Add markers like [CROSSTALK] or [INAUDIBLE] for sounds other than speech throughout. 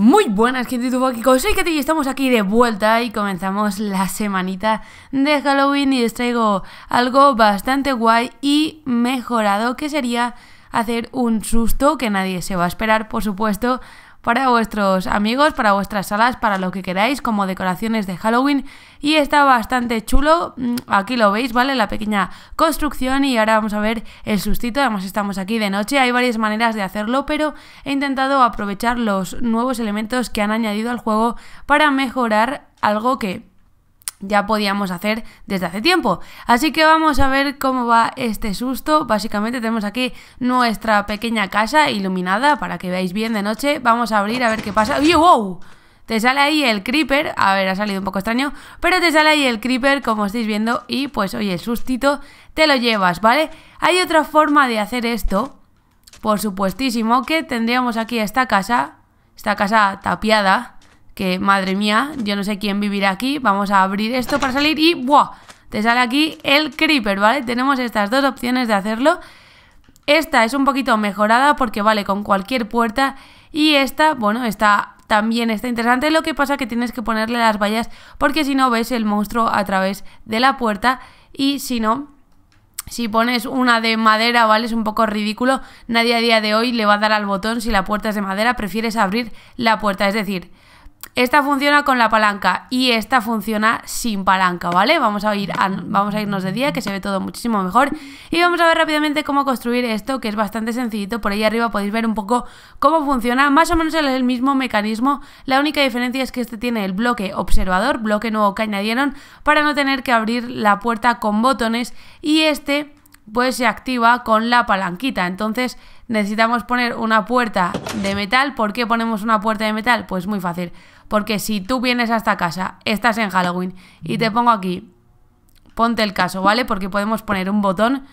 Muy buenas gente de aquí con soy y estamos aquí de vuelta y comenzamos la semanita de Halloween y les traigo algo bastante guay y mejorado que sería hacer un susto que nadie se va a esperar, por supuesto, para vuestros amigos, para vuestras salas, para lo que queráis, como decoraciones de Halloween. Y está bastante chulo, mm, aquí lo veis, ¿vale? La pequeña construcción y ahora vamos a ver el sustito, además estamos aquí de noche, hay varias maneras de hacerlo, pero he intentado aprovechar los nuevos elementos que han añadido al juego para mejorar algo que ya podíamos hacer desde hace tiempo. Así que vamos a ver cómo va este susto. Básicamente tenemos aquí nuestra pequeña casa iluminada para que veáis bien de noche. Vamos a abrir a ver qué pasa. ¡Uy, wow! Te sale ahí el creeper, a ver, ha salido un poco extraño, pero te sale ahí el creeper como estáis viendo y pues oye, el sustito te lo llevas, ¿vale? Hay otra forma de hacer esto, por supuestísimo, que tendríamos aquí esta casa, esta casa tapiada, que madre mía, yo no sé quién vivirá aquí. Vamos a abrir esto para salir y ¡buah! Te sale aquí el creeper, ¿vale? Tenemos estas dos opciones de hacerlo. Esta es un poquito mejorada porque vale con cualquier puerta y esta, bueno, está también está interesante. Lo que pasa que tienes que ponerle las vallas porque si no ves el monstruo a través de la puerta y si no, si pones una de madera, ¿vale? Es un poco ridículo. Nadie a día de hoy le va a dar al botón si la puerta es de madera. Prefieres abrir la puerta, es decir... Esta funciona con la palanca y esta funciona sin palanca, ¿vale? Vamos a, ir vamos a irnos de día, que se ve todo muchísimo mejor. Y vamos a ver rápidamente cómo construir esto, que es bastante sencillito. Por ahí arriba podéis ver un poco cómo funciona. Más o menos es el mismo mecanismo. La única diferencia es que este tiene el bloque observador, bloque nuevo que añadieron, para no tener que abrir la puerta con botones. Y este pues se activa con la palanquita. Entonces necesitamos poner una puerta de metal. ¿Por qué ponemos una puerta de metal? Pues muy fácil. Porque si tú vienes a esta casa, estás en Halloween y te pongo aquí, ponte el caso, ¿vale? Porque podemos poner un botón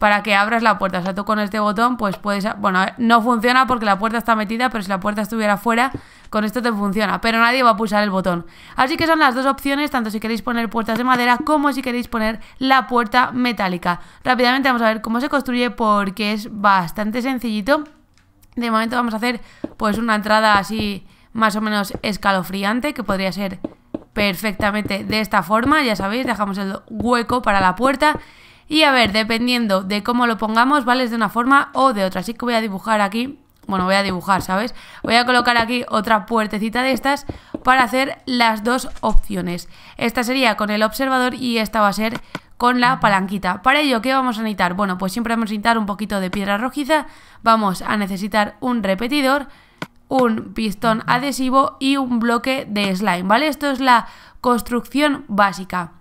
para que abras la puerta. O sea, tú con este botón, pues puedes. Bueno, no funciona porque la puerta está metida, pero si la puerta estuviera fuera, con esto te funciona. Pero nadie va a pulsar el botón. Así que son las dos opciones, tanto si queréis poner puertas de madera como si queréis poner la puerta metálica. Rápidamente vamos a ver cómo se construye porque es bastante sencillito. De momento vamos a hacer pues una entrada así más o menos escalofriante, que podría ser perfectamente de esta forma, ya sabéis, dejamos el hueco para la puerta y a ver, dependiendo de cómo lo pongamos, ¿vale? Es de una forma o de otra, así que voy a dibujar aquí, bueno, voy a dibujar, ¿sabes? Voy a colocar aquí otra puertecita de estas para hacer las dos opciones. Esta sería con el observador y esta va a ser con la palanquita. Para ello, ¿qué vamos a necesitar? Bueno, pues siempre vamos a necesitar un poquito de piedra rojiza, vamos a necesitar un repetidor, un pistón adhesivo y un bloque de slime, ¿vale? Esto es la construcción básica.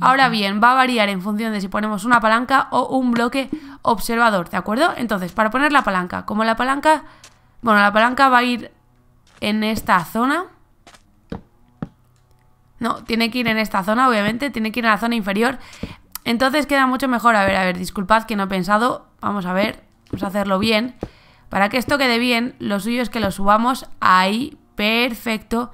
Ahora bien, va a variar en función de si ponemos una palanca o un bloque observador, ¿de acuerdo? Entonces, para poner la palanca, como la palanca... Bueno, la palanca va a ir en esta zona. No, tiene que ir en esta zona, obviamente, tiene que ir en la zona inferior. Entonces queda mucho mejor. A ver, a ver, disculpad que no he pensado. Vamos a ver, vamos a hacerlo bien. Para que esto quede bien, lo suyo es que lo subamos ahí, perfecto,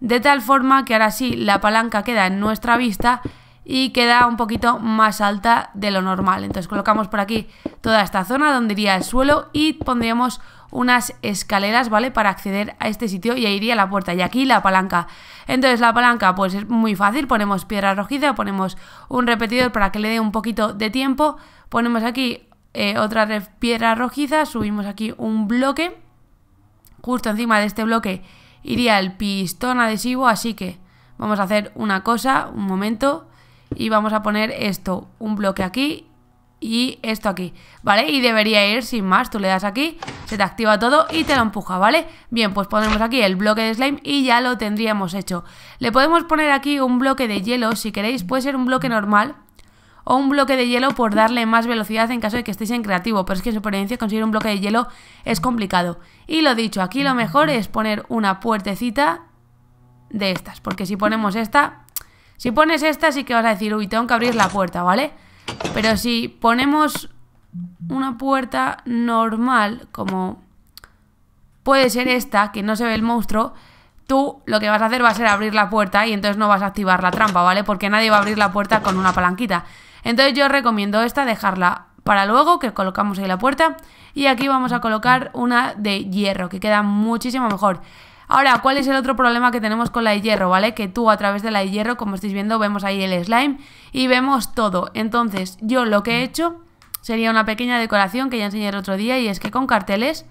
de tal forma que ahora sí la palanca queda en nuestra vista y queda un poquito más alta de lo normal. Entonces colocamos por aquí toda esta zona donde iría el suelo y pondríamos unas escaleras, ¿vale? Para acceder a este sitio y ahí iría la puerta y aquí la palanca. Entonces la palanca pues es muy fácil, ponemos piedra rojiza, ponemos un repetidor para que le dé un poquito de tiempo, ponemos aquí eh, otra piedra rojiza, subimos aquí un bloque, justo encima de este bloque iría el pistón adhesivo, así que vamos a hacer una cosa, un momento, y vamos a poner esto, un bloque aquí y esto aquí, ¿vale? Y debería ir sin más, tú le das aquí, se te activa todo y te lo empuja, ¿vale? Bien, pues ponemos aquí el bloque de slime y ya lo tendríamos hecho. Le podemos poner aquí un bloque de hielo, si queréis, puede ser un bloque normal, o un bloque de hielo por darle más velocidad en caso de que estéis en creativo, pero es que en experiencia conseguir un bloque de hielo es complicado. Y lo dicho, aquí lo mejor es poner una puertecita de estas, porque si ponemos esta, si pones esta sí que vas a decir, uy, tengo que abrir la puerta, ¿vale? Pero si ponemos una puerta normal, como puede ser esta, que no se ve el monstruo, tú lo que vas a hacer va a ser abrir la puerta y entonces no vas a activar la trampa, ¿vale? Porque nadie va a abrir la puerta con una palanquita. Entonces yo recomiendo esta dejarla para luego, que colocamos ahí la puerta. Y aquí vamos a colocar una de hierro, que queda muchísimo mejor. Ahora, ¿cuál es el otro problema que tenemos con la de hierro, vale? Que tú a través de la de hierro, como estáis viendo, vemos ahí el slime y vemos todo. Entonces, yo lo que he hecho sería una pequeña decoración que ya enseñé el otro día y es que con carteles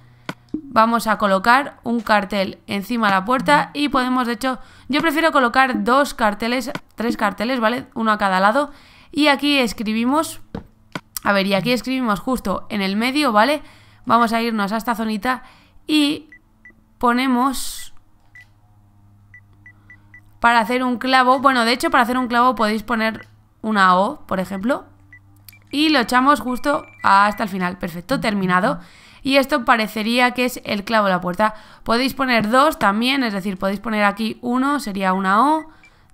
vamos a colocar un cartel encima de la puerta y podemos, de hecho, yo prefiero colocar dos carteles, tres carteles, ¿vale? Uno a cada lado y aquí escribimos, a ver, y aquí escribimos justo en el medio, ¿vale? Vamos a irnos a esta zonita y ponemos para hacer un clavo, bueno, de hecho para hacer un clavo podéis poner una O, por ejemplo, y lo echamos justo hasta el final. Perfecto, terminado. Y esto parecería que es el clavo de la puerta. Podéis poner dos también, es decir, podéis poner aquí uno, sería una O,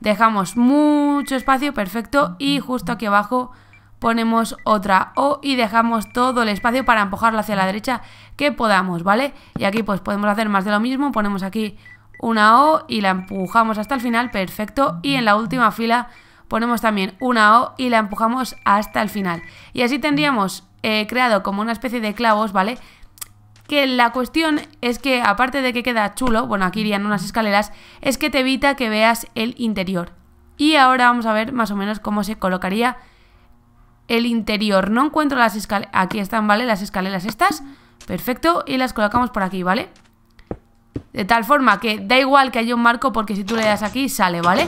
dejamos mucho espacio, perfecto, y justo aquí abajo ponemos otra O y dejamos todo el espacio para empujarla hacia la derecha que podamos, ¿vale? Y aquí pues podemos hacer más de lo mismo, ponemos aquí una O y la empujamos hasta el final, perfecto, y en la última fila ponemos también una O y la empujamos hasta el final. Y así tendríamos eh, creado como una especie de clavos, ¿vale? que la cuestión es que, aparte de que queda chulo, bueno, aquí irían unas escaleras, es que te evita que veas el interior. Y ahora vamos a ver más o menos cómo se colocaría el interior. No encuentro las escaleras, aquí están, ¿vale? Las escaleras estas, perfecto, y las colocamos por aquí, ¿vale? De tal forma que da igual que haya un marco porque si tú le das aquí sale, ¿vale?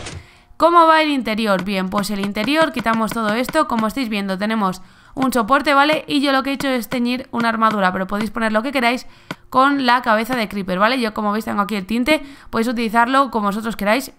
¿Cómo va el interior? Bien, pues el interior, quitamos todo esto, como estáis viendo tenemos un soporte, ¿vale? Y yo lo que he hecho es teñir una armadura, pero podéis poner lo que queráis con la cabeza de Creeper, ¿vale? Yo como veis tengo aquí el tinte, podéis utilizarlo como vosotros queráis.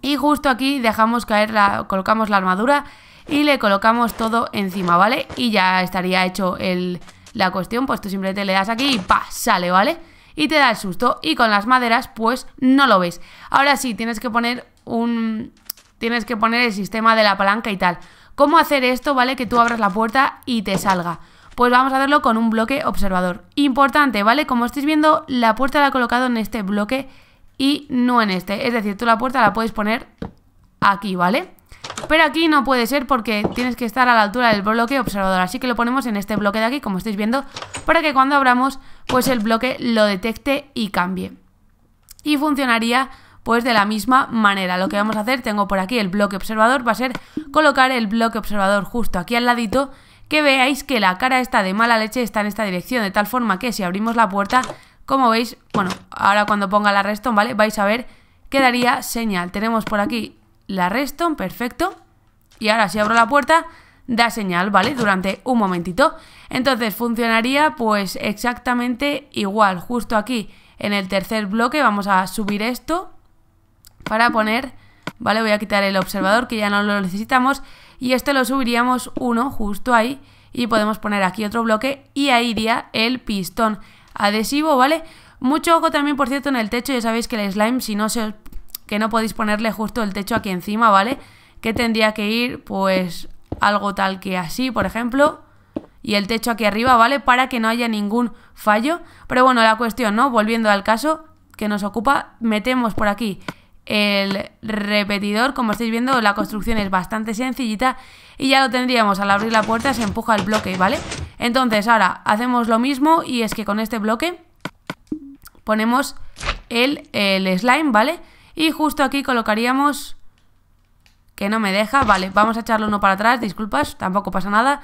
Y justo aquí dejamos caer, la, colocamos la armadura y le colocamos todo encima, ¿vale? Y ya estaría hecho el, la cuestión, pues tú simplemente le das aquí y ¡pa! sale, ¿vale? Y te da el susto y con las maderas pues no lo ves. Ahora sí, tienes que poner un... tienes que poner el sistema de la palanca y tal. ¿Cómo hacer esto, vale? Que tú abras la puerta y te salga. Pues vamos a hacerlo con un bloque observador. Importante, ¿vale? Como estáis viendo, la puerta la he colocado en este bloque y no en este. Es decir, tú la puerta la puedes poner aquí, ¿vale? Pero aquí no puede ser porque tienes que estar a la altura del bloque observador. Así que lo ponemos en este bloque de aquí, como estáis viendo, para que cuando abramos, pues el bloque lo detecte y cambie. Y funcionaría pues de la misma manera. Lo que vamos a hacer, tengo por aquí el bloque observador, va a ser colocar el bloque observador justo aquí al ladito que veáis que la cara está de mala leche está en esta dirección, de tal forma que si abrimos la puerta, como veis, bueno, ahora cuando ponga la redstone, ¿vale? Vais a ver que daría señal. Tenemos por aquí la redstone, perfecto. Y ahora si abro la puerta, da señal, ¿vale? Durante un momentito. Entonces funcionaría pues exactamente igual, justo aquí en el tercer bloque vamos a subir esto para poner, ¿vale? Voy a quitar el observador que ya no lo necesitamos y este lo subiríamos uno justo ahí y podemos poner aquí otro bloque y ahí iría el pistón adhesivo, ¿vale? Mucho ojo también, por cierto, en el techo, ya sabéis que el slime, si no se, que no podéis ponerle justo el techo aquí encima, ¿vale? Que tendría que ir, pues, algo tal que así, por ejemplo y el techo aquí arriba, ¿vale? Para que no haya ningún fallo. Pero bueno, la cuestión, ¿no? Volviendo al caso que nos ocupa, metemos por aquí el repetidor. Como estáis viendo, la construcción es bastante sencillita y ya lo tendríamos. Al abrir la puerta se empuja el bloque, ¿vale? Entonces, ahora hacemos lo mismo y es que con este bloque ponemos el, el slime, ¿vale? Y justo aquí colocaríamos... Que no me deja, vale, vamos a echarlo uno para atrás, disculpas, tampoco pasa nada.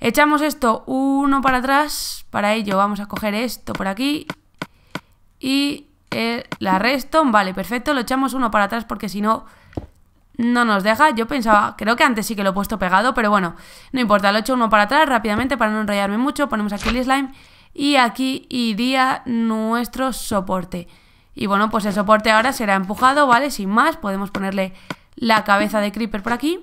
Echamos esto uno para atrás, para ello vamos a coger esto por aquí y eh, la Reston, vale, perfecto, lo echamos uno para atrás porque si no, no nos deja. Yo pensaba, creo que antes sí que lo he puesto pegado, pero bueno, no importa, lo echo uno para atrás rápidamente para no enrollarme mucho, ponemos aquí el slime y aquí iría nuestro soporte. Y bueno, pues el soporte ahora será empujado, ¿vale? Sin más, podemos ponerle la cabeza de Creeper por aquí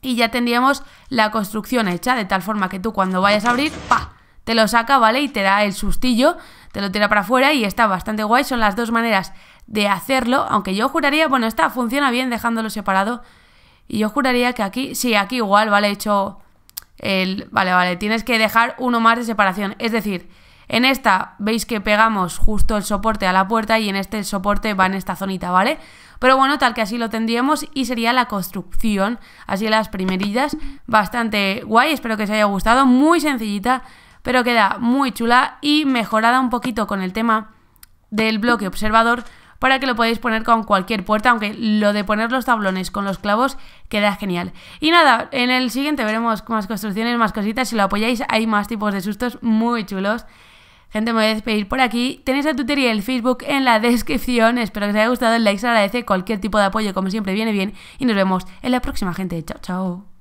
y ya tendríamos la construcción hecha, de tal forma que tú cuando vayas a abrir, ¡pa! te lo saca, ¿vale? Y te da el sustillo te lo tira para afuera y está bastante guay. Son las dos maneras de hacerlo, aunque yo juraría, bueno, esta funciona bien dejándolo separado. Y yo juraría que aquí, sí, aquí igual, ¿vale? He hecho el... Vale, vale, tienes que dejar uno más de separación. Es decir, en esta veis que pegamos justo el soporte a la puerta y en este el soporte va en esta zonita, ¿vale? Pero bueno, tal que así lo tendríamos y sería la construcción, así las primerillas, bastante guay, espero que os haya gustado, muy sencillita, pero queda muy chula y mejorada un poquito con el tema del bloque observador para que lo podáis poner con cualquier puerta, aunque lo de poner los tablones con los clavos queda genial. Y nada, en el siguiente veremos más construcciones, más cositas, si lo apoyáis hay más tipos de sustos muy chulos. Gente, me voy a despedir por aquí. Tenéis la tutoría y el Facebook en la [LAUGHS] descripción. Espero que os haya gustado. El like se agradece. Cualquier tipo de apoyo, como siempre, viene bien. Y nos vemos en la próxima, gente. Chao, chao.